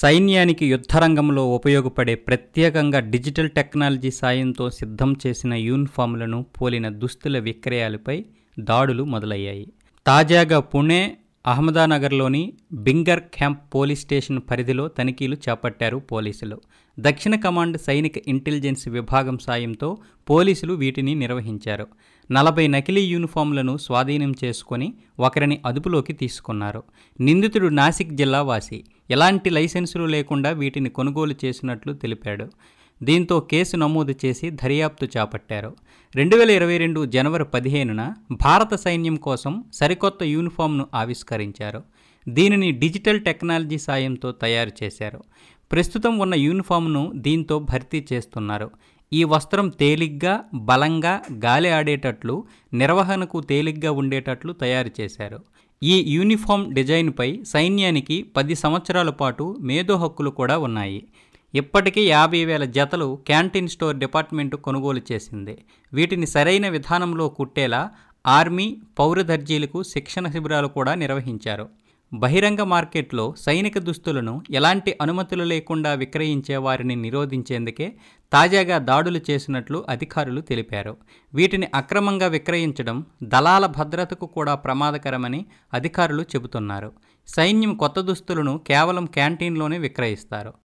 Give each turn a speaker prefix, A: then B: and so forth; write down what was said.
A: సైన్యానికి యుద్ధరంగంలో ఉపయోగపడే ప్రత్యేకంగా డిజిటల్ టెక్నాలజీ సాయంతో సిద్ధం చేసిన యూనిఫామ్లను పోలిన దుస్తుల విక్రయాలపై దాడులు మొదలయ్యాయి తాజాగా పుణే అహ్మదానగర్లోని బింగర్ క్యాంప్ పోలీస్ స్టేషన్ పరిధిలో తనిఖీలు చేపట్టారు పోలీసులు దక్షిణ కమాండ్ సైనిక ఇంటెలిజెన్స్ విభాగం సాయంతో పోలీసులు వీటిని నిర్వహించారు నలభై నకిలీ యూనిఫామ్లను స్వాధీనం చేసుకొని ఒకరిని అదుపులోకి తీసుకున్నారు నిందితుడు నాసిక్ జిల్లా వాసి ఎలాంటి లైసెన్సులు లేకుండా వీటిని కొనుగోలు చేసినట్లు తెలిపాడు దీంతో కేసు నమోదు చేసి దర్యాప్తు చేపట్టారు రెండు వేల ఇరవై రెండు జనవరి పదిహేనున భారత సైన్యం కోసం సరికొత్త యూనిఫామ్ను ఆవిష్కరించారు దీనిని డిజిటల్ టెక్నాలజీ సాయంతో తయారు చేశారు ప్రస్తుతం ఉన్న యూనిఫామ్ను దీంతో భర్తీ చేస్తున్నారు ఈ వస్త్రం తేలిగ్గా బలంగా గాలి ఆడేటట్లు నిర్వహణకు తేలిగ్గా ఉండేటట్లు తయారు చేశారు ఈ యూనిఫామ్ డిజైన్పై సైన్యానికి పది సంవత్సరాల పాటు మేధో హక్కులు కూడా ఉన్నాయి ఇప్పటికీ యాభై వేల జతలు క్యాంటీన్ స్టోర్ డిపార్ట్మెంట్ కొనుగోలు చేసింది వీటిని సరైన విధానంలో కుట్టేలా ఆర్మీ పౌర దర్జీలకు శిక్షణ శిబిరాలు కూడా నిర్వహించారు బహిరంగ మార్కెట్లో సైనిక దుస్తులను ఎలాంటి అనుమతులు లేకుండా విక్రయించే వారిని నిరోధించేందుకే తాజాగా దాడులు చేసినట్లు అధికారులు తెలిపారు వీటిని అక్రమంగా విక్రయించడం దళాల భద్రతకు కూడా ప్రమాదకరమని అధికారులు చెబుతున్నారు సైన్యం కొత్త దుస్తులను కేవలం క్యాంటీన్లోనే విక్రయిస్తారు